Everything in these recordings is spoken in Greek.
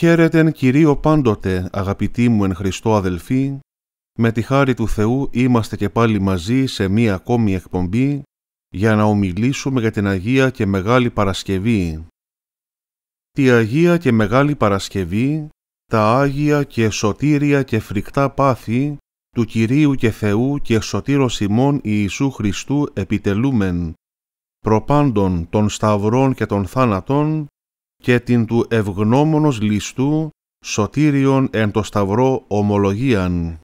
Χαίρετεν Κυρίω πάντοτε, αγαπητοί μου εν Χριστώ αδελφοί, με τη χάρη του Θεού είμαστε και πάλι μαζί σε μία ακόμη εκπομπή για να ομιλήσουμε για την Αγία και Μεγάλη Παρασκευή. Τη Αγία και Μεγάλη Παρασκευή, τα Άγια και Σωτήρια και Φρικτά Πάθη του Κυρίου και Θεού και Σωτήρος ημών Ιησού Χριστού επιτελούμεν, προπάντων των σταυρών και των θάνατων, και την του ευγνώμονος ληστού σωτήριον εν το σταυρό ομολογίαν.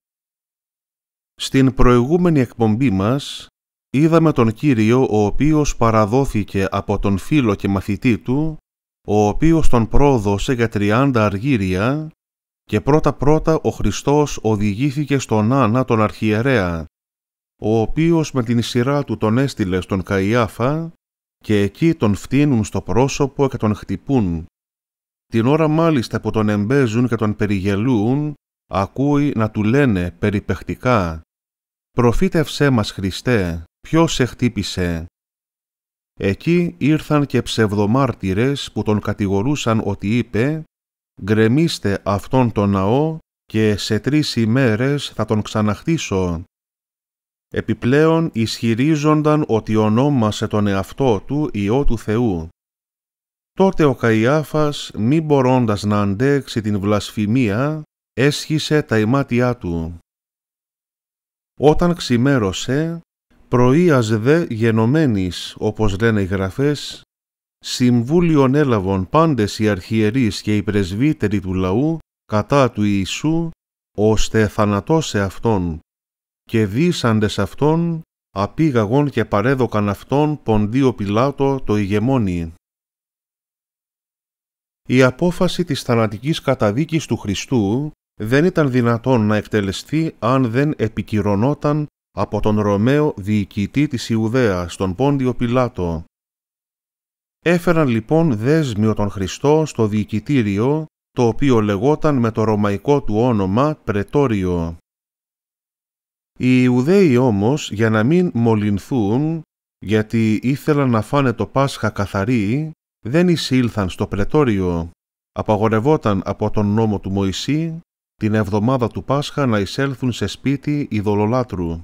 Στην προηγούμενη εκπομπή μας είδαμε τον Κύριο ο οποίος παραδόθηκε από τον φίλο και μαθητή του, ο οποίος τον πρόδωσε για τριάντα αργύρια και πρώτα-πρώτα ο Χριστός οδηγήθηκε στον Άννα τον αρχιερέα, ο οποίος με την σειρά του τον έστειλε στον Καϊάφα και εκεί τον φτύνουν στο πρόσωπο και τον χτυπούν. Την ώρα μάλιστα που τον εμπέζουν και τον περιγελούν, ακούει να του λένε περιπεχτικά «Προφήτευσέ μας Χριστέ, ποιος σε χτύπησε». Εκεί ήρθαν και ψευδομάρτυρες που τον κατηγορούσαν ότι είπε «Γκρεμίστε αυτόν τον ναό και σε τρεις ημέρες θα τον ξαναχτίσω Επιπλέον ισχυρίζονταν ότι ονόμασε τον εαυτό του Υιό του Θεού. Τότε ο Καϊάφας, μη μπορώντας να αντέξει την βλασφημία, έσχισε τα ημάτια του. Όταν ξημέρωσε, πρωίας δε γενομένης, όπως λένε οι γραφές, συμβούλιον έλαβον πάντες οι αρχιερείς και οι πρεσβύτεροι του λαού κατά του Ιησού, ώστε θανατώσε Αυτόν και δίσαντες αυτόν, απήγαγον και παρέδοκαν αυτόν ποντίο πιλάτο το ηγεμόνι. Η απόφαση της θανατικής καταδίκης του Χριστού δεν ήταν δυνατόν να εκτελεστεί αν δεν επικυρωνόταν από τον Ρωμαίο διοικητή της Ιουδαίας, τον Πόντιο Πιλάτο. Έφεραν λοιπόν δέσμιο τον Χριστό στο διοικητήριο, το οποίο λεγόταν με το ρωμαϊκό του όνομα Πρετόριο. Οι Ιουδαίοι όμως για να μην μολυνθούν γιατί ήθελαν να φάνε το Πάσχα καθαρή, δεν εισήλθαν στο πρετόριο. Απαγορευόταν από τον νόμο του Μωυσή την εβδομάδα του Πάσχα να εισέλθουν σε σπίτι οι δολολάτρου.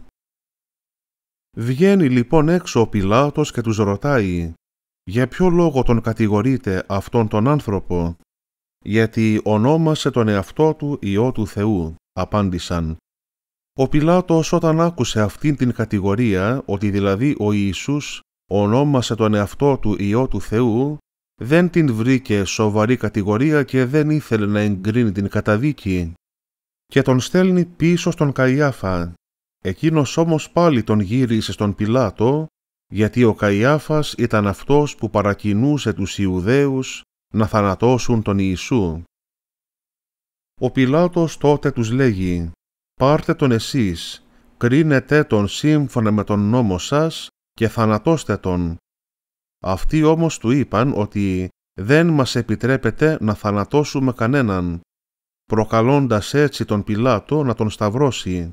Βγαίνει λοιπόν έξω ο Πιλάτος και τους ρωτάει «Για ποιο λόγο τον κατηγορείτε αυτόν τον άνθρωπο» «Γιατί ονόμασε τον εαυτό του Υιό του Θεού», απάντησαν ο Πιλάτος όταν άκουσε αυτήν την κατηγορία, ότι δηλαδή ο Ιησούς ονόμασε τον εαυτό του Υιό του Θεού, δεν την βρήκε σοβαρή κατηγορία και δεν ήθελε να εγκρίνει την καταδίκη και τον στέλνει πίσω στον Καϊάφα. Εκείνος όμως πάλι τον γύρισε στον Πιλάτο, γιατί ο Καϊάφας ήταν αυτός που παρακινούσε τους Ιουδαίους να θανατώσουν τον Ιησού. Ο Πιλάτος τότε τους λέγει πάρτε τον εσείς, κρίνετε τον σύμφωνα με τον νόμο σας και θανατώστε τον. Αυτοί όμως του είπαν ότι δεν μας επιτρέπεται να θανατώσουμε κανέναν, προκαλώντας έτσι τον Πιλάτο να τον σταυρώσει.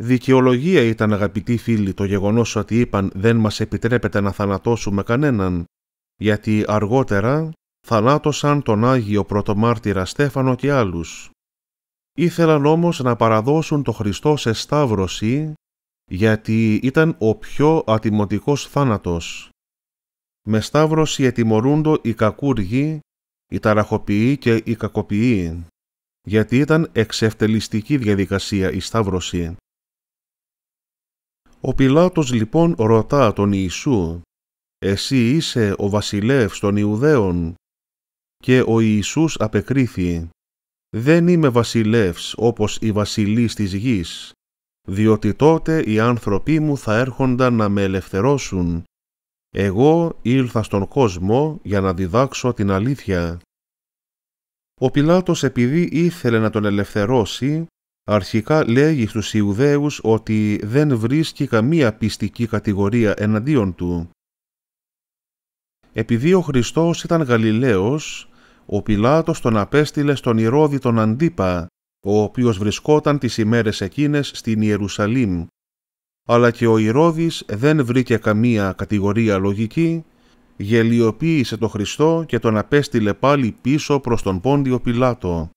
Δικαιολογία ήταν αγαπητοί φίλοι το γεγονός ότι είπαν δεν μας επιτρέπεται να θανατώσουμε κανέναν, γιατί αργότερα θανάτωσαν τον Άγιο Πρωτομάρτυρα Στέφανο και άλλους. Ήθελαν όμως να παραδώσουν το Χριστό σε σταύρωση, γιατί ήταν ο πιο ατιμωτικός θάνατος. Με σταύρωση ετιμωρούντο οι κακούργοι, οι ταραχοποιοί και οι κακοποιοί, γιατί ήταν εξευτελιστική διαδικασία η σταύρωση. Ο Πιλάτος λοιπόν ρωτά τον Ιησού, «Εσύ είσαι ο βασιλεύς των Ιουδαίων» και ο Ιησούς απεκρίθη, «Δεν είμαι βασιλεύς όπως οι βασιλείς της γης, διότι τότε οι άνθρωποι μου θα έρχονταν να με ελευθερώσουν. Εγώ ήλθα στον κόσμο για να διδάξω την αλήθεια». Ο Πιλάτος επειδή ήθελε να τον ελευθερώσει, αρχικά λέγει στους Ιουδαίους ότι δεν βρίσκει καμία πιστική κατηγορία εναντίον του. Επειδή ο Χριστός ήταν Γαλιλαίος, ο Πιλάτος τον απέστειλε στον Ηρώδη τον Αντίπα, ο οποίος βρισκόταν τις ημέρες εκείνες στην Ιερουσαλήμ. Αλλά και ο Ηρώδης δεν βρήκε καμία κατηγορία λογική, γελιοποίησε τον Χριστό και τον απέστειλε πάλι πίσω προς τον Πόντιο Πιλάτο.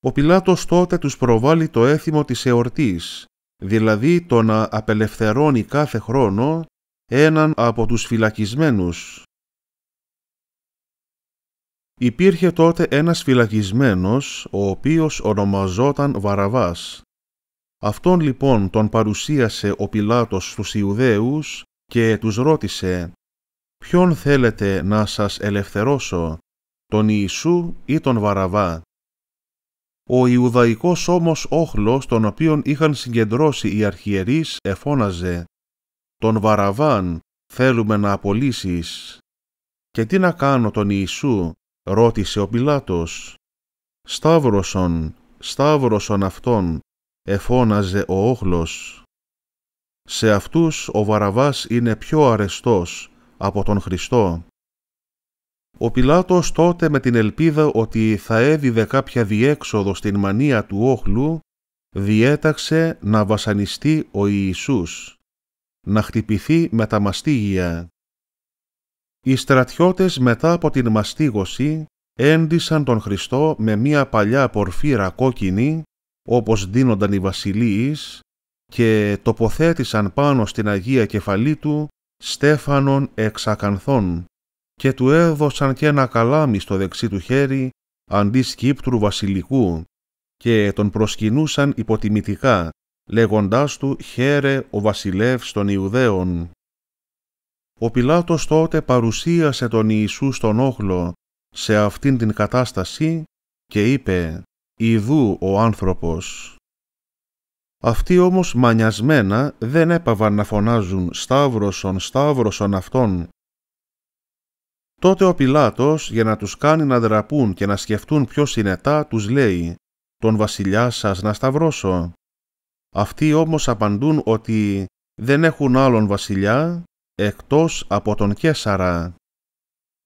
Ο Πιλάτος τότε τους προβάλλει το έθιμο της εορτής, δηλαδή το να απελευθερώνει κάθε χρόνο έναν από τους φυλακισμένους, Υπήρχε τότε ένας φυλακισμένος, ο οποίος ονομαζόταν Βαραβάς. Αυτόν λοιπόν τον παρουσίασε ο Πιλάτος στους Ιουδαίους και τους ρώτησε «Ποιον θέλετε να σας ελευθερώσω, τον Ιησού ή τον Βαραβά» Ο Ιουδαϊκός όμως όχλος, τον οποίον είχαν συγκεντρώσει οι αρχιερείς, εφώναζε «Τον Βαραβάν θέλουμε να απολύσεις και τι να κάνω τον Ιησού, Ρώτησε ο Πιλάτος. «Σταύρωσον, σταύρωσον αυτόν», εφώναζε ο όχλος. Σε αυτούς ο Βαραβάς είναι πιο αρεστός από τον Χριστό. Ο Πιλάτος τότε με την ελπίδα ότι θα έδιδε κάποια διέξοδο στην μανία του όχλου, διέταξε να βασανιστεί ο Ιησούς, να χτυπηθεί με τα μαστίγια. Οι στρατιώτες μετά από την μαστίγωση έντισαν τον Χριστό με μία παλιά πορφύρα κόκκινη, όπως δίνονταν οι βασιλείς, και τοποθέτησαν πάνω στην Αγία Κεφαλή του στέφανον εξακανθών και του έδωσαν και ένα καλάμι στο δεξί του χέρι αντί σκύπτρου βασιλικού και τον προσκυνούσαν υποτιμητικά, λέγοντάς του «Χαίρε ο βασιλεύς των Ιουδαίων». Ο Πιλάτος τότε παρουσίασε τον Ιησού στον όχλο σε αυτήν την κατάσταση και είπε «Ιδού ο άνθρωπος». Αυτοί όμως μανιασμένα δεν έπαβαν να φωνάζουν «Σταύρωσον, Σταύρωσον αυτόν». Τότε ο Πιλάτος για να τους κάνει να δραπούν και να σκεφτούν είναι συνετά τους λέει «Τον βασιλιά σας να σταυρώσω». Αυτοί όμως απαντούν ότι «Δεν έχουν άλλον βασιλιά εκτός από τον Κέσαρα.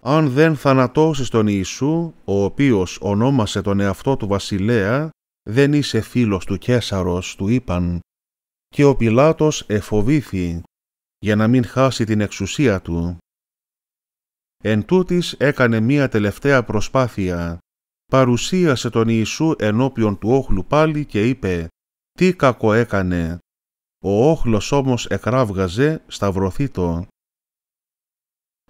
Αν δεν θανατώσεις τον Ιησού, ο οποίος ονόμασε τον εαυτό του βασιλέα, δεν είσαι φίλος του Κέσαρος, του είπαν. Και ο Πιλάτος εφοβήθη, για να μην χάσει την εξουσία του. Εν τούτης έκανε μία τελευταία προσπάθεια. Παρουσίασε τον Ιησού ενώπιον του όχλου πάλι και είπε «Τι κακό έκανε, ο όχλος όμως εκράβγαζε το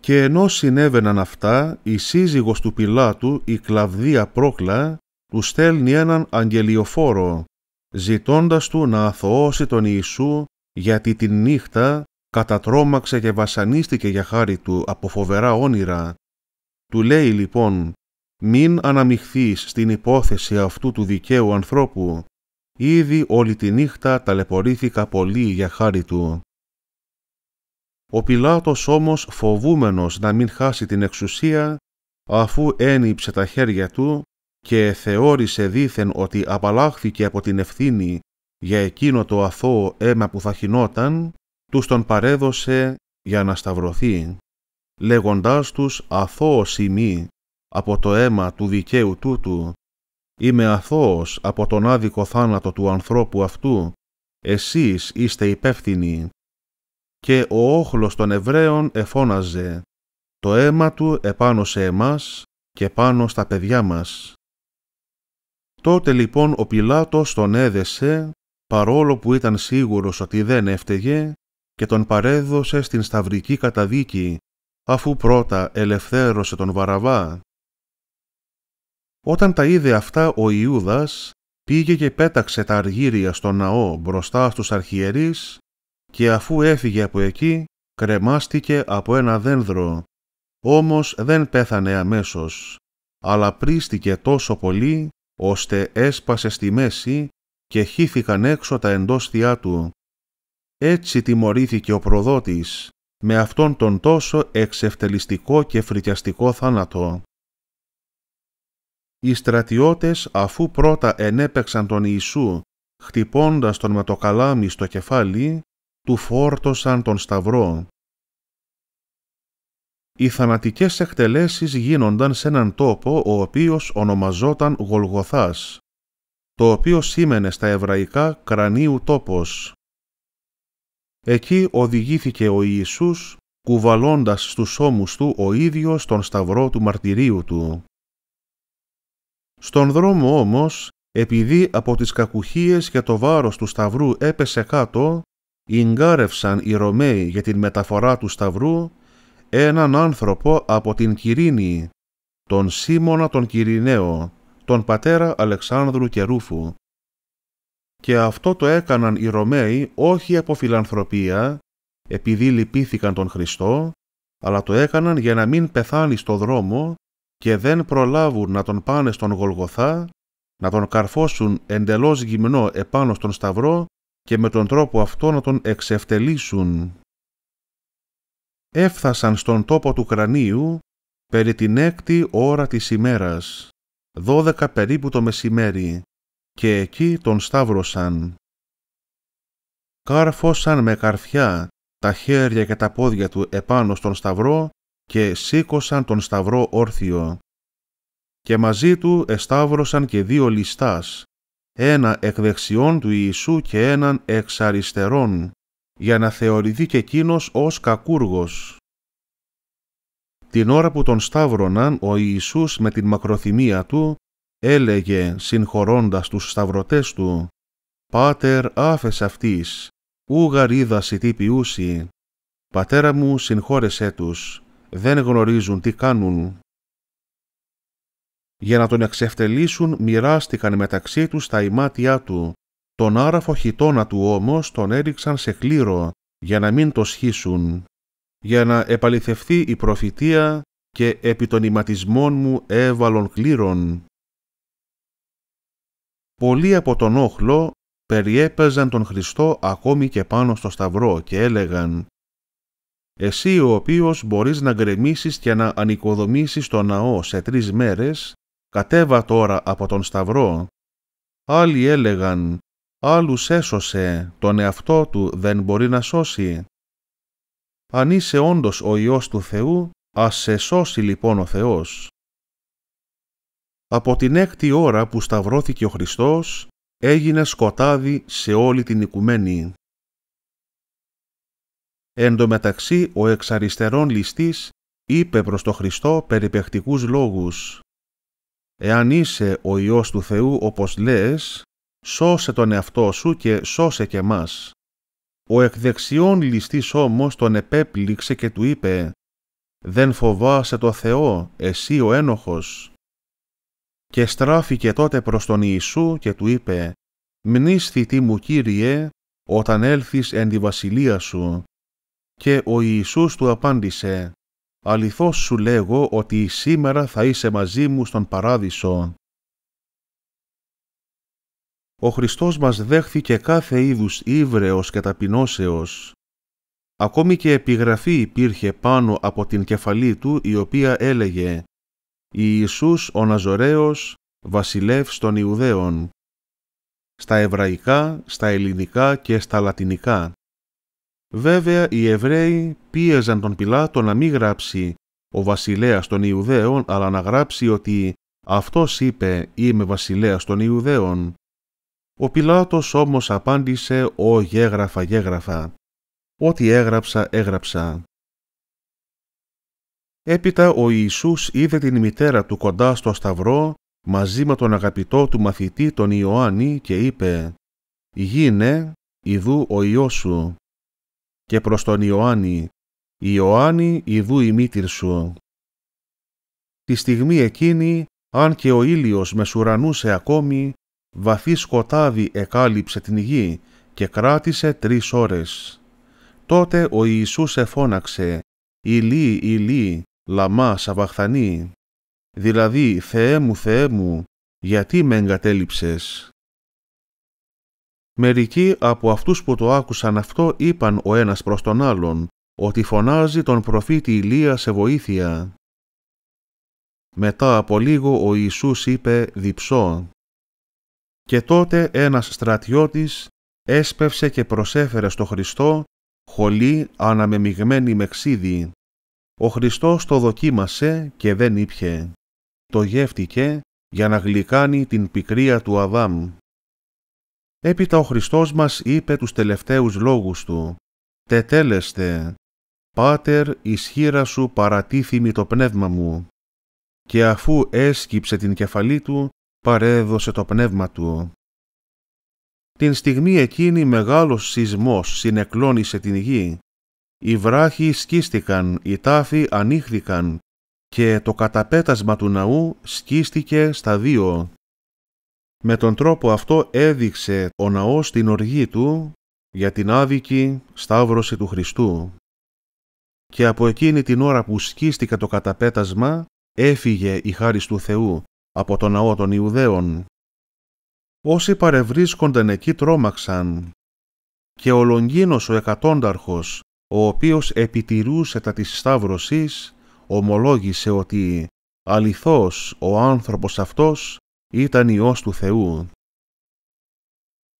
Και ενώ συνέβαιναν αυτά, η σύζυγος του Πιλάτου, η Κλαβδία Πρόκλα, του στέλνει έναν αγγελιοφόρο, ζητώντας του να αθωώσει τον Ιησού, γιατί την νύχτα κατατρόμαξε και βασανίστηκε για χάρη του από φοβερά όνειρα. Του λέει λοιπόν «Μην αναμειχθείς στην υπόθεση αυτού του δικαίου ανθρώπου, Ήδη όλη τη νύχτα ταλαιπωρήθηκα πολύ για χάρη του. Ο Πιλάτος όμως φοβούμενος να μην χάσει την εξουσία, αφού ένυψε τα χέρια του και θεώρησε δήθεν ότι απαλλάχθηκε από την ευθύνη για εκείνο το αθώο αίμα που θα χινόταν, τους τον παρέδωσε για να σταυρωθεί, λέγοντάς τους «αθώο σημεί» από το αίμα του δικαίου τούτου, Είμαι αθώος από τον άδικο θάνατο του ανθρώπου αυτού. Εσείς είστε υπεύθυνοι. Και ο όχλος των Εβραίων εφώναζε. Το αίμα του επάνω σε εμάς και πάνω στα παιδιά μας. Τότε λοιπόν ο Πιλάτος τον έδεσε, παρόλο που ήταν σίγουρος ότι δεν έφταιγε, και τον παρέδωσε στην σταυρική καταδίκη, αφού πρώτα ελευθέρωσε τον Βαραβά. Όταν τα είδε αυτά ο Ιούδας πήγε και πέταξε τα αργύρια στο ναό μπροστά στους αρχιερείς και αφού έφυγε από εκεί κρεμάστηκε από ένα δένδρο. Όμως δεν πέθανε αμέσως, αλλά πρίστηκε τόσο πολύ ώστε έσπασε στη μέση και χύθηκαν έξω τα εντόστιά του. Έτσι τιμωρήθηκε ο προδότης με αυτόν τον τόσο εξευτελιστικό και φρικιαστικό θάνατο. Οι στρατιώτες αφού πρώτα ενέπεξαν τον Ιησού χτυπώντας τον με το καλάμι στο κεφάλι, του φόρτωσαν τον σταυρό. Οι θανατικές εκτελέσεις γίνονταν σε έναν τόπο ο οποίος ονομαζόταν Γολγοθάς, το οποίο σήμαινε στα εβραϊκά κρανίου τόπος. Εκεί οδηγήθηκε ο Ιησούς, κουβαλώντας στους ώμους του ο ίδιος τον σταυρό του μαρτυρίου του. Στον δρόμο όμως, επειδή από τις κακουχίες και το βάρος του σταυρού έπεσε κάτω, εγκάρευσαν οι Ρωμαίοι για την μεταφορά του σταυρού έναν άνθρωπο από την Κυρίνη, τον Σίμωνα τον Κυριναίο, τον πατέρα Αλεξάνδρου και Ρούφου. Και αυτό το έκαναν οι Ρωμαίοι όχι από φιλανθρωπία, επειδή λυπήθηκαν τον Χριστό, αλλά το έκαναν για να μην πεθάνει στο δρόμο και δεν προλάβουν να τον πάνε στον Γολγοθά, να τον καρφώσουν εντελώς γυμνό επάνω στον σταυρό και με τον τρόπο αυτό να τον εξευτελίσουν. Έφθασαν στον τόπο του κρανίου περί την έκτη ώρα της ημέρας, δώδεκα περίπου το μεσημέρι, και εκεί τον σταύρωσαν. Κάρφωσαν με καρφιά τα χέρια και τα πόδια του επάνω στον σταυρό και σήκωσαν τον σταυρό όρθιο. Και μαζί του εσταύρωσαν και δύο λιστάς, ένα εκ δεξιών του Ιησού και έναν εξ αριστερών, για να θεωρηθεί και εκείνος ως κακούργος. Την ώρα που τον σταύρωναν, ο Ιησούς με την μακροθυμία του, έλεγε συγχωρώντας τους σταυρωτές του, «Πάτερ άφες αυτής, ου γαρίδα σιτή πιούσι, πατέρα μου συγχώρεσέ τους, δεν γνωρίζουν τι κάνουν. Για να τον εξευτελίσουν μοιράστηκαν μεταξύ τους τα ημάτια του. Τον άραφο χιτώνα του όμως τον έριξαν σε κλήρο για να μην το σχίσουν, για να επαληθευτεί η προφητεία και επί των ηματισμών μου έβαλον κλήρων. Πολλοί από τον όχλο περιέπαιζαν τον Χριστό ακόμη και πάνω στο σταυρό και έλεγαν εσύ ο οποίος μπορείς να γκρεμίσεις και να ανοικοδομήσεις το ναό σε τρεις μέρες, κατέβα τώρα από τον Σταυρό. Άλλοι έλεγαν, άλλους έσωσε, τον εαυτό του δεν μπορεί να σώσει. Αν είσαι όντως ο Υιός του Θεού, ας σε σώσει λοιπόν ο Θεός. Από την έκτη ώρα που σταυρώθηκε ο Χριστός, έγινε σκοτάδι σε όλη την οικουμένη. Εν τω μεταξύ ο εξαριστερών ληστής είπε προς το Χριστό περιπεκτικούς λόγους «Εάν είσαι ο Υιός του Θεού όπως λες, σώσε τον εαυτό σου και σώσε και μας». Ο εκδεξιών ληστής όμως τον επέπληξε και του είπε «Δεν φοβάσαι το Θεό, εσύ ο ένοχος». Και στράφηκε τότε προς τον Ιησού και του είπε «Μνήσθητη μου Κύριε, όταν έλθεις εν τη βασιλεία σου». Και ο Ιησούς του απάντησε «Αληθώς σου λέγω ότι σήμερα θα είσαι μαζί μου στον Παράδεισο». Ο Χριστός μας δέχθηκε κάθε είδους ύβρεος και ταπεινώσεως. Ακόμη και επιγραφή υπήρχε πάνω από την κεφαλή του η οποία έλεγε «Ιησούς ο Ναζωραίος, βασιλεύς των Ιουδαίων» στα εβραϊκά, στα ελληνικά και στα λατινικά. Βέβαια οι Εβραίοι πίεζαν τον Πιλάτο να μην γράψει ο βασιλέας των Ιουδαίων, αλλά να γράψει ότι «Αυτός είπε «Είμαι βασιλέας των Ιουδαίων». Ο Πιλάτος όμως απάντησε «Ω γέγραφα, γέγραφα». Ό,τι έγραψα, έγραψα. Έπειτα ο Ιησούς είδε την μητέρα του κοντά στο σταυρό μαζί με τον αγαπητό του μαθητή τον Ιωάννη και είπε «Γίνε, ιδού ο Υιός σου» και προς τον Ιωάννη. Ιωάννη, ιδού η σου. Τη στιγμή εκείνη, αν και ο ήλιος μεσουρανούσε ακόμη, βαθύ σκοτάδι εκάλυψε την γη και κράτησε τρεις ώρες. Τότε ο Ιησούς εφώναξε «Ιλί, Ηλί, λαμά σαβαχθανή», δηλαδή «Θεέ μου, Θεέ μου, γιατί με εγκατέλειψες» Μερικοί από αυτούς που το άκουσαν αυτό είπαν ο ένας προς τον άλλον ότι φωνάζει τον προφήτη Ηλία σε βοήθεια. Μετά από λίγο ο Ιησούς είπε «Διψώ». Και τότε ένας στρατιώτης έσπευσε και προσέφερε στο Χριστό χολή αναμεμειγμένη με ξύδι. Ο Χριστός το δοκίμασε και δεν ήπιε. Το γεύτηκε για να γλυκάνει την πικρία του Αδάμ. Έπειτα ο Χριστός μας είπε τους τελευταίους λόγους του «Τετέλεστε, Πάτερ ισχύρα σου παρατήθημη το πνεύμα μου» και αφού έσκυψε την κεφαλή του, παρέδωσε το πνεύμα του. Την στιγμή εκείνη μεγάλος σεισμός συνεκλώνησε την γη. Οι βράχοι σκίστηκαν, οι τάφοι ανοίχθηκαν και το καταπέτασμα του ναού σκίστηκε στα δύο. Με τον τρόπο αυτό έδειξε ο ναός την οργή του για την άδικη σταύρωση του Χριστού και από εκείνη την ώρα που σκίστηκε το καταπέτασμα έφυγε η χάρις του Θεού από τον ναό των Ιουδαίων. Όσοι παρευρίσκονταν εκεί τρόμαξαν και ο Λογκίνος ο εκατόνταρχος, ο οποίος επιτηρούσε τα της Σταύρωσης, ομολόγησε ότι αληθώς ο άνθρωπος αυτός ήταν Υιός του Θεού.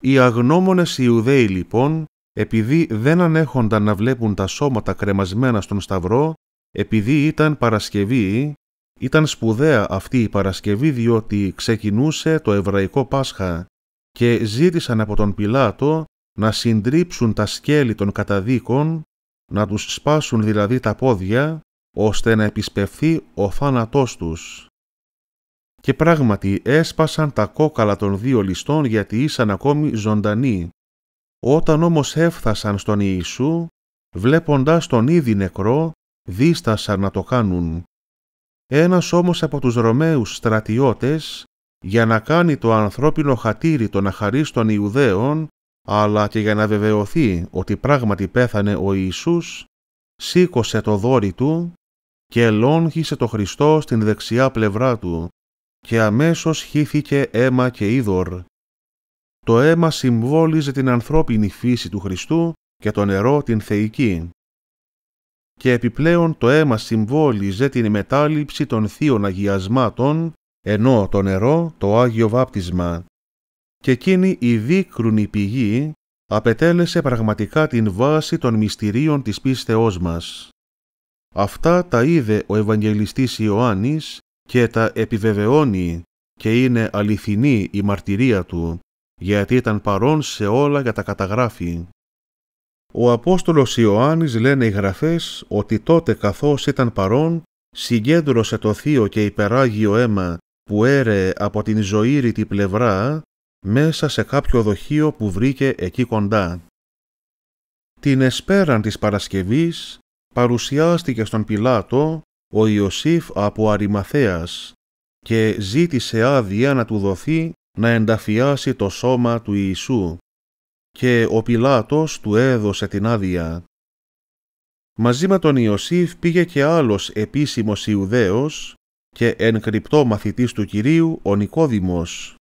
Οι αγνώμονες Ιουδαίοι λοιπόν, επειδή δεν ανέχονταν να βλέπουν τα σώματα κρεμασμένα στον Σταυρό, επειδή ήταν Παρασκευή, ήταν σπουδαία αυτή η Παρασκευή διότι ξεκινούσε το Εβραϊκό Πάσχα και ζήτησαν από τον Πιλάτο να συντρίψουν τα σκέλη των καταδίκων, να τους σπάσουν δηλαδή τα πόδια, ώστε να επισπευθεί ο θάνατός τους. Και πράγματι έσπασαν τα κόκαλα των δύο ληστών γιατί ήσαν ακόμη ζωντανοί. Όταν όμως έφθασαν στον Ιησού, βλέποντας τον ήδη νεκρό, δίστασαν να το κάνουν. Ένας όμως από τους Ρωμαίους στρατιώτες, για να κάνει το ανθρώπινο χατήρι των αχαρίστων Ιουδαίων, αλλά και για να βεβαιωθεί ότι πράγματι πέθανε ο Ιησούς, σήκωσε το δόρι του και λόγχισε το Χριστό στην δεξιά πλευρά του και αμέσως χύθηκε αίμα και είδωρ. Το αίμα συμβόλιζε την ανθρώπινη φύση του Χριστού και το νερό την θεϊκή. Και επιπλέον το αίμα συμβόλιζε την μετάληψη των θείων αγιασμάτων, ενώ το νερό το Άγιο Βάπτισμα. Και εκείνη η δίκρουνη πηγή απετέλεσε πραγματικά την βάση των μυστηρίων της πίστεώς μας. Αυτά τα είδε ο Ευαγγελιστής Ιωάννης και τα επιβεβαιώνει και είναι αληθινή η μαρτυρία του, γιατί ήταν παρόν σε όλα για τα καταγράφη. Ο Απόστολος Ιωάννης λένε οι γραφές ότι τότε καθώς ήταν παρόν συγκέντρωσε το θείο και υπεράγιο αίμα που έρεε από την ζωήρητη πλευρά μέσα σε κάποιο δοχείο που βρήκε εκεί κοντά. Την εσπέραν της Παρασκευής παρουσιάστηκε στον Πιλάτο ο Ιωσήφ από Αρημαθέας και ζήτησε άδεια να του δοθεί να ενταφιάσει το σώμα του Ιησού και ο Πιλάτος του έδωσε την άδεια. Μαζί με τον Ιωσήφ πήγε και άλλος επίσημος Ιουδαίος και εν κρυπτό μαθητής του Κυρίου ο Νικόδημος.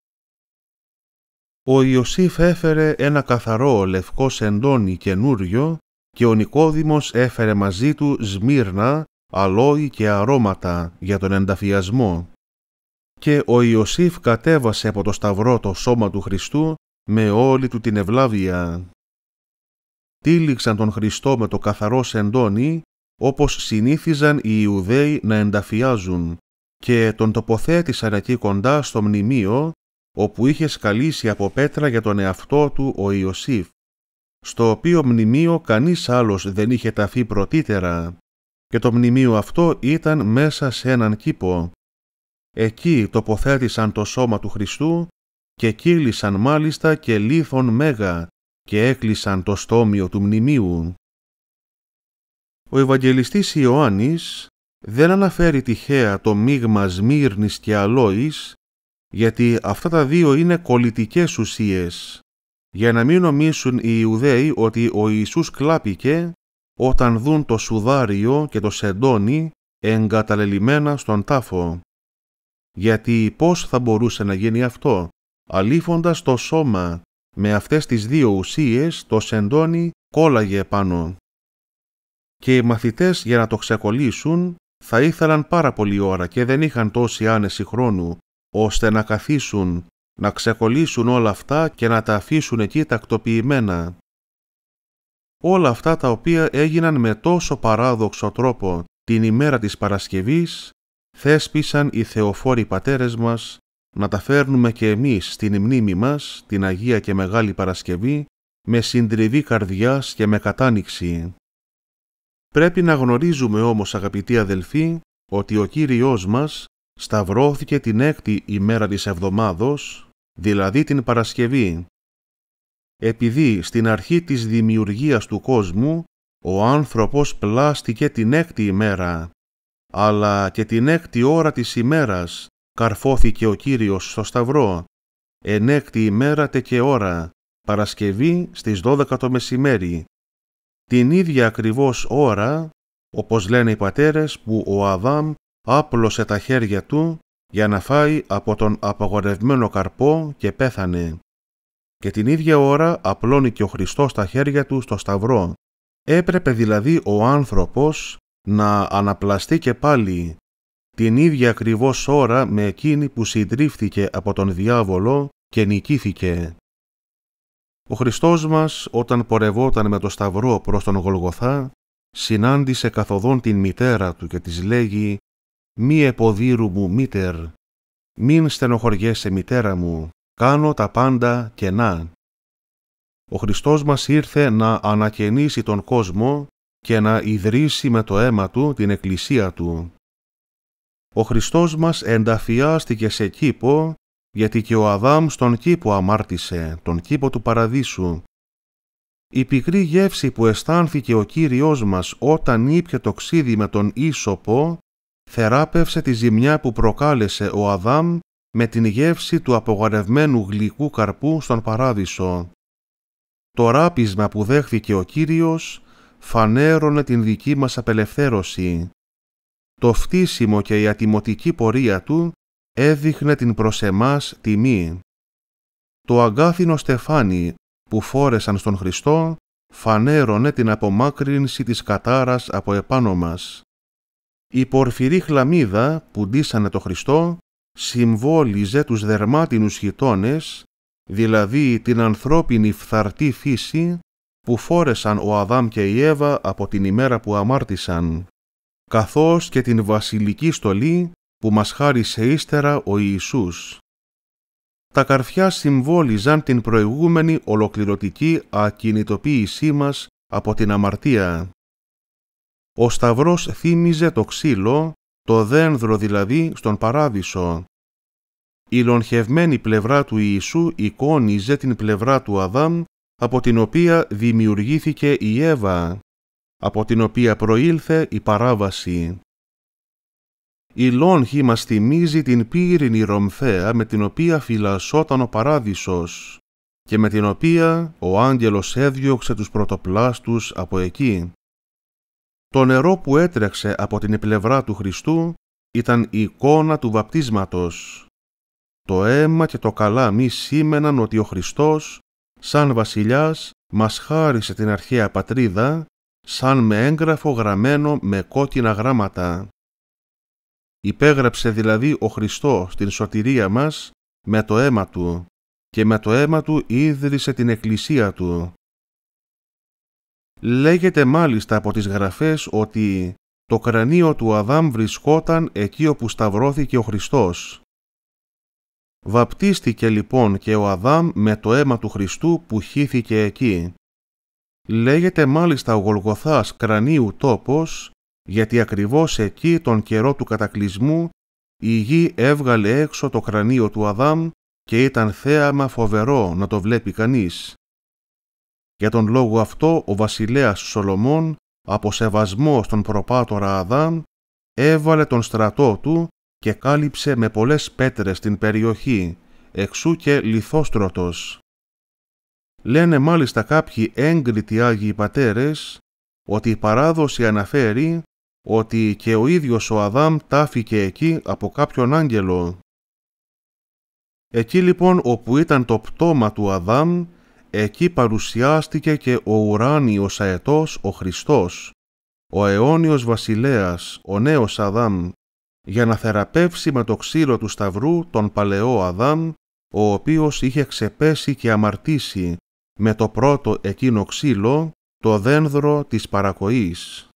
Ο Ιωσήφ έφερε ένα καθαρό λευκό σεντόνι καινούριο και ο Νικόδημος έφερε μαζί του σμύρνα αλόι και αρώματα για τον ενταφιασμό. Και ο Ιωσήφ κατέβασε από το σταυρό το σώμα του Χριστού με όλη του την ευλάβεια. Τύλιξαν τον Χριστό με το καθαρό σεντόνι, όπως συνήθιζαν οι Ιουδαίοι να ενταφιάζουν, και τον τοποθέτησαν εκεί κοντά στο μνημείο, όπου είχε σκαλίσει από πέτρα για τον εαυτό του ο Ιωσήφ, στο οποίο μνημείο κανείς άλλος δεν είχε ταφεί πρωτήτερα, και το μνημείο αυτό ήταν μέσα σε έναν κήπο. Εκεί τοποθέτησαν το σώμα του Χριστού και κύλησαν μάλιστα και λίθον μέγα και έκλεισαν το στόμιο του μνημείου. Ο Ευαγγελιστής Ιωάννης δεν αναφέρει τυχαία το μείγμα Σμύρνης και Αλόης, γιατί αυτά τα δύο είναι κολλητικές ουσίες, για να μην νομίσουν οι Ιουδαίοι ότι ο Ιησούς κλάπηκε όταν δουν το σουδάριο και το σεντόνι εγκαταλελειμμένα στον τάφο. Γιατί πώς θα μπορούσε να γίνει αυτό, αλήφοντας το σώμα με αυτές τις δύο ουσίες το σεντόνι κόλαγε πάνω. Και οι μαθητές για να το ξεκολλήσουν θα ήθελαν πάρα πολλή ώρα και δεν είχαν τόση άνεση χρόνου, ώστε να καθίσουν, να ξεκολλήσουν όλα αυτά και να τα αφήσουν εκεί τακτοποιημένα όλα αυτά τα οποία έγιναν με τόσο παράδοξο τρόπο την ημέρα της Παρασκευής, θέσπισαν οι θεοφόροι πατέρες μας να τα φέρνουμε και εμείς στην μνήμη μας, την Αγία και Μεγάλη Παρασκευή, με συντριβή καρδιάς και με κατάνοιξη. Πρέπει να γνωρίζουμε όμως, αγαπητοί αδελφοί, ότι ο Κύριος μας σταυρώθηκε την έκτη ημέρα της εβδομάδος, δηλαδή την Παρασκευή, επειδή στην αρχή της δημιουργίας του κόσμου ο άνθρωπος πλάστηκε την έκτη ημέρα, αλλά και την έκτη ώρα της ημέρας καρφώθηκε ο Κύριος στο Σταυρό, εν έκτη ημέρα τε και ώρα, Παρασκευή στις 12 το μεσημέρι. Την ίδια ακριβώς ώρα, όπως λένε οι πατέρες, που ο Αδάμ άπλωσε τα χέρια του για να φάει από τον απαγορευμένο καρπό και πέθανε και την ίδια ώρα απλώνει και ο Χριστός τα χέρια του στο σταυρό. Έπρεπε δηλαδή ο άνθρωπος να αναπλαστεί και πάλι την ίδια ακριβώς ώρα με εκείνη που συντρίφθηκε από τον διάβολο και νικήθηκε. Ο Χριστός μας όταν πορευόταν με το σταυρό προς τον Γολγοθά συνάντησε καθοδόν την μητέρα του και της λέγει «Μη εποδύρου μου μήτερ, μην στενοχωριέσαι μητέρα μου, κάνω τα πάντα κενά. Ο Χριστός μας ήρθε να ανακαινήσει τον κόσμο και να ιδρύσει με το αίμα Του την Εκκλησία Του. Ο Χριστός μας ενταφιάστηκε σε κήπο, γιατί και ο Αδάμ στον κήπο αμάρτησε, τον κήπο του παραδείσου. Η πικρή γεύση που αισθάνθηκε ο Κύριος μας όταν ήπια το ξύδι με τον Ίσοπο, θεράπευσε τη ζημιά που προκάλεσε ο Αδάμ με την γεύση του απογορευμένου γλυκού καρπού στον παράδεισο. Το ράπισμα που δέχθηκε ο Κύριος φανέρωνε την δική μας απελευθέρωση. Το φτύσιμο και η ατιμωτική πορεία του έδειχνε την προς εμάς τιμή. Το αγκάθινο στεφάνι που φόρεσαν στον Χριστό φανέρωνε την απομάκρυνση της κατάρας από επάνω μας. Η πορφυρή χλαμίδα που ντύσανε το Χριστό συμβόλιζε τους δερμάτινους χιτώνες, δηλαδή την ανθρώπινη φθαρτή φύση που φόρεσαν ο Αδάμ και η Εύα από την ημέρα που αμάρτησαν, καθώς και την βασιλική στολή που μας χάρισε ύστερα ο Ιησούς. Τα καρφιά συμβόλιζαν την προηγούμενη ολοκληρωτική ακινητοποίησή μας από την αμαρτία. Ο σταυρός θύμιζε το ξύλο, το δένδρο δηλαδή στον παράδεισο, η λονχευμένη πλευρά του Ιησού εικόνιζε την πλευρά του Αδάμ, από την οποία δημιουργήθηκε η Εύα, από την οποία προήλθε η παράβαση. Η λόγχη μας θυμίζει την πύρινη Ρομφέα με την οποία φυλασσόταν ο Παράδεισος και με την οποία ο άγγελος έδιωξε τους πρωτοπλάστους από εκεί. Το νερό που έτρεξε από την πλευρά του Χριστού ήταν η εικόνα του βαπτίσματος το αίμα και το καλά μη σήμαιναν ότι ο Χριστός, σαν βασιλιάς, μας χάρισε την αρχαία πατρίδα, σαν με έγγραφο γραμμένο με κόκκινα γράμματα. Υπέγραψε δηλαδή ο Χριστός την σωτηρία μας με το αίμα Του και με το αίμα Του ίδρυσε την Εκκλησία Του. Λέγεται μάλιστα από τις γραφές ότι το κρανίο του Αδάμ βρισκόταν εκεί όπου σταυρώθηκε ο Χριστός. Βαπτίστηκε λοιπόν και ο Αδάμ με το αίμα του Χριστού που χύθηκε εκεί. Λέγεται μάλιστα ο Γολγοθάς κρανίου τόπος, γιατί ακριβώς εκεί τον καιρό του κατακλυσμού η γη έβγαλε έξω το κρανίο του Αδάμ και ήταν θέαμα φοβερό να το βλέπει κανείς. Για τον λόγο αυτό ο βασιλέας Σολομών, από σεβασμό στον προπάτορα Αδάμ, έβαλε τον στρατό του και κάλυψε με πολλές πέτρες την περιοχή, εξού και λιθόστρωτος. Λένε μάλιστα κάποιοι έγκριτοι Άγιοι Πατέρες ότι η παράδοση αναφέρει ότι και ο ίδιος ο Αδάμ τάφηκε εκεί από κάποιον άγγελο. Εκεί λοιπόν όπου ήταν το πτώμα του Αδάμ, εκεί παρουσιάστηκε και ο ουράνιος αετός ο Χριστός, ο αιώνιος βασιλέας, ο νέος Αδάμ για να θεραπεύσει με το ξύλο του σταυρού τον παλαιό Αδάμ, ο οποίος είχε ξεπέσει και αμαρτήσει με το πρώτο εκείνο ξύλο, το δένδρο της παρακοής.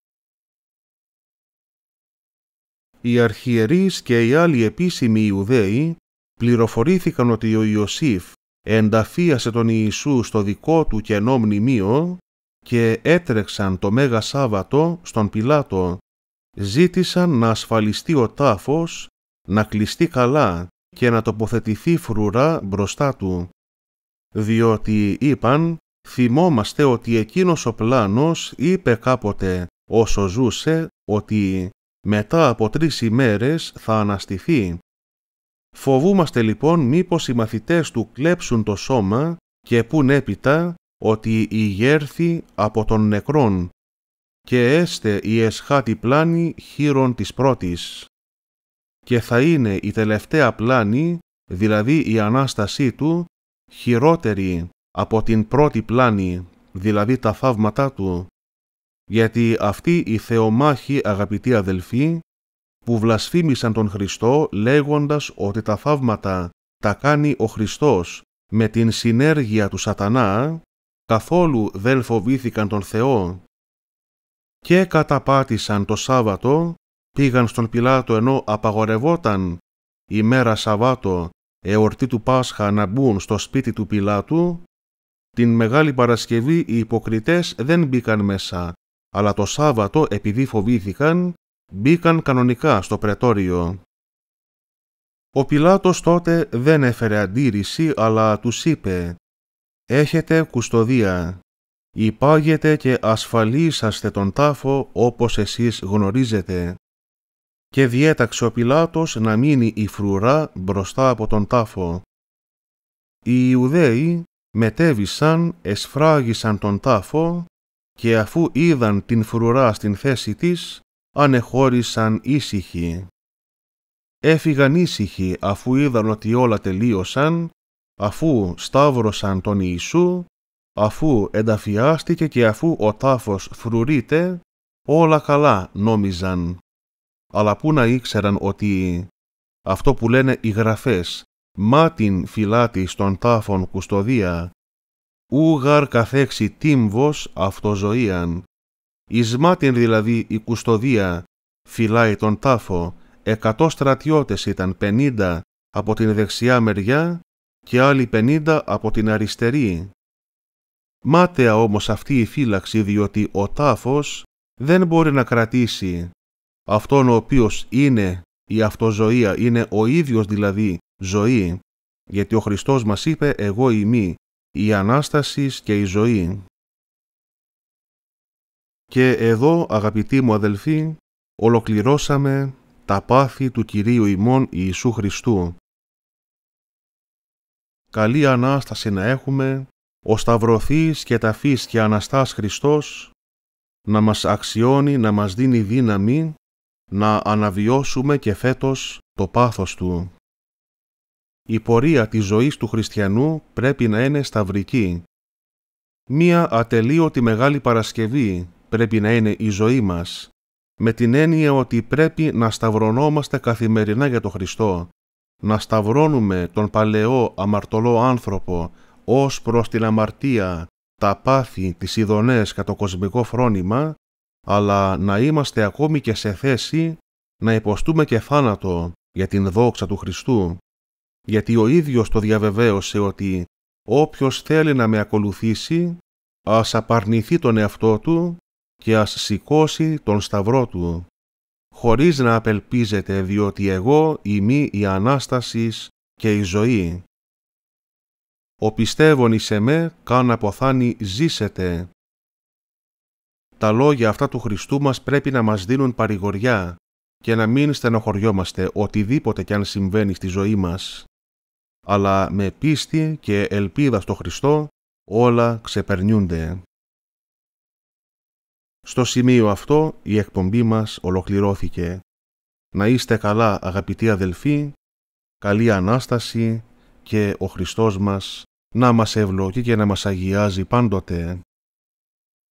Οι αρχιερείς και οι άλλοι επίσημοι Ιουδαίοι πληροφορήθηκαν ότι ο Ιωσήφ ενταφίασε τον Ιησού στο δικό του κενό μνημείο και έτρεξαν το Μέγα Σάββατο στον Πιλάτο ζήτησαν να ασφαλιστεί ο τάφος, να κλειστεί καλά και να τοποθετηθεί φρουρά μπροστά του. Διότι είπαν θυμόμαστε ότι εκείνος ο πλάνος είπε κάποτε όσο ζούσε ότι μετά από τρεις ημέρες θα αναστηθεί. Φοβούμαστε λοιπόν μήπως οι μαθητές του κλέψουν το σώμα και πουν έπειτα ότι «η γέρθη από τον νεκρόν και έστε η εσχάτη πλάνη χείρον της πρώτης. Και θα είναι η τελευταία πλάνη, δηλαδή η Ανάστασή του, χειρότερη από την πρώτη πλάνη, δηλαδή τα θαύματά του. Γιατί αυτοί οι θεομάχοι αγαπητοί αδελφοί, που βλασφήμισαν τον Χριστό λέγοντας ότι τα θαύματα τα κάνει ο Χριστός με την συνέργεια του σατανά, καθόλου δεν φοβήθηκαν τον Θεό και καταπάτησαν το Σάββατο, πήγαν στον Πιλάτο ενώ απαγορευόταν η μέρα Σαββάτο εορτή του Πάσχα να μπουν στο σπίτι του Πιλάτου, την Μεγάλη Παρασκευή οι υποκριτές δεν μπήκαν μέσα, αλλά το Σάββατο επειδή φοβήθηκαν, μπήκαν κανονικά στο πρετόριο. Ο Πιλάτος τότε δεν έφερε αντίρρηση, αλλά τους είπε «Έχετε κουστοδία» υπάγετε και ασφαλίσαστε τον τάφο όπως εσείς γνωρίζετε. Και διέταξε ο Πιλάτος να μείνει η φρουρά μπροστά από τον τάφο. Οι Ιουδαίοι μετέβησαν, εσφράγισαν τον τάφο και αφού είδαν την φρουρά στην θέση της, ανεχώρησαν ήσυχοι. Έφυγαν ήσυχοι αφού είδαν ότι όλα τελείωσαν, αφού σταύρωσαν τον Ιησού Αφού ενταφιάστηκε και αφού ο τάφος φρουρείται, όλα καλά νόμιζαν. Αλλά πού να ήξεραν ότι αυτό που λένε οι γραφές «Μάτιν φυλάτη στον τάφον κουστοδία, ούγαρ καθέξει τύμβος αυτοζωίαν». Εις μάτιν δηλαδή η κουστοδία φυλάει τον τάφο, εκατό στρατιώτες ήταν πενήντα από την δεξιά μεριά και άλλοι πενήντα από την αριστερή Μάταια όμως αυτή η φύλαξη διότι ο τάφος δεν μπορεί να κρατήσει αυτόν ο οποίος είναι η αυτοζωία, είναι ο ίδιος δηλαδή ζωή, γιατί ο Χριστός μας είπε «εγώ ημί, η Ανάστασης και η ζωή». Και εδώ, αγαπητοί μου αδελφοί, ολοκληρώσαμε τα πάθη του Κυρίου ημών Ιησού Χριστού. Καλή Ανάσταση να έχουμε ο σταυρωθής και ταφής και Αναστάς Χριστός να μας αξιώνει, να μας δίνει δύναμη να αναβιώσουμε και φέτος το πάθος Του. Η πορεία της ζωής του χριστιανού πρέπει να είναι σταυρική. Μία ατελείωτη Μεγάλη Παρασκευή πρέπει να είναι η ζωή μας, με την έννοια ότι πρέπει να σταυρωνόμαστε καθημερινά για τον Χριστό, να σταυρώνουμε τον παλαιό αμαρτωλό άνθρωπο ως προς την αμαρτία, τα πάθη, τις ειδονές κατά το κοσμικό φρόνημα, αλλά να είμαστε ακόμη και σε θέση να υποστούμε και θάνατο για την δόξα του Χριστού, γιατί ο ίδιος το διαβεβαίωσε ότι όποιος θέλει να με ακολουθήσει, ας απαρνηθεί τον εαυτό του και ας σηκώσει τον σταυρό του, χωρίς να απελπίζεται διότι εγώ είμαι η Ανάστασης και η ζωή ο πιστεύων εις εμέ καν αποθάνει ζήσετε. Τα λόγια αυτά του Χριστού μας πρέπει να μας δίνουν παρηγοριά και να μην στενοχωριόμαστε οτιδήποτε κι αν συμβαίνει στη ζωή μας. Αλλά με πίστη και ελπίδα στο Χριστό όλα ξεπερνιούνται. Στο σημείο αυτό η εκπομπή μας ολοκληρώθηκε. Να είστε καλά αγαπητοί αδελφοί, καλή Ανάσταση και ο Χριστός μας να μας ευλογεί και να μας αγιάζει πάντοτε